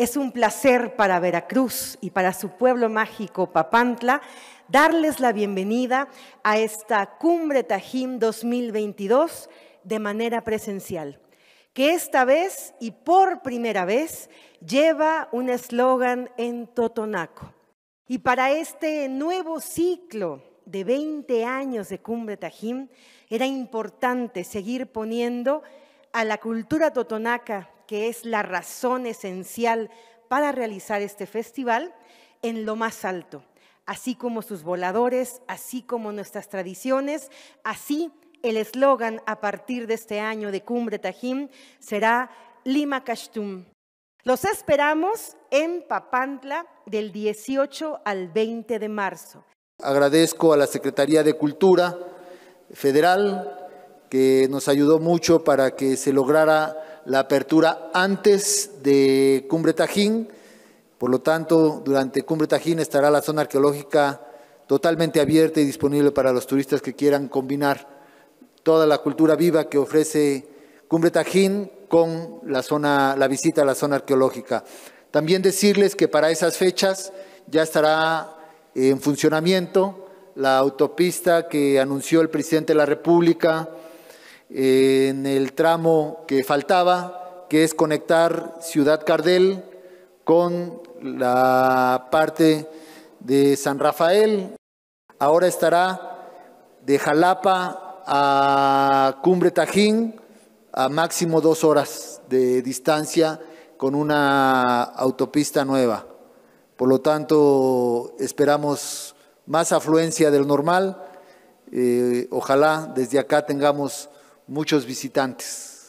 Es un placer para Veracruz y para su pueblo mágico Papantla darles la bienvenida a esta Cumbre Tajim 2022 de manera presencial, que esta vez y por primera vez lleva un eslogan en Totonaco. Y para este nuevo ciclo de 20 años de Cumbre Tajín, era importante seguir poniendo a la cultura totonaca que es la razón esencial para realizar este festival, en lo más alto, así como sus voladores, así como nuestras tradiciones, así el eslogan a partir de este año de Cumbre Tajín será Lima Kastum. Los esperamos en Papantla del 18 al 20 de marzo. Agradezco a la Secretaría de Cultura Federal, que nos ayudó mucho para que se lograra la apertura antes de Cumbre Tajín. Por lo tanto, durante Cumbre Tajín estará la zona arqueológica totalmente abierta y disponible para los turistas que quieran combinar toda la cultura viva que ofrece Cumbre Tajín con la, zona, la visita a la zona arqueológica. También decirles que para esas fechas ya estará en funcionamiento la autopista que anunció el presidente de la República en el tramo que faltaba, que es conectar Ciudad Cardel con la parte de San Rafael. Ahora estará de Jalapa a Cumbre Tajín a máximo dos horas de distancia con una autopista nueva. Por lo tanto, esperamos más afluencia del normal. Eh, ojalá desde acá tengamos muchos visitantes.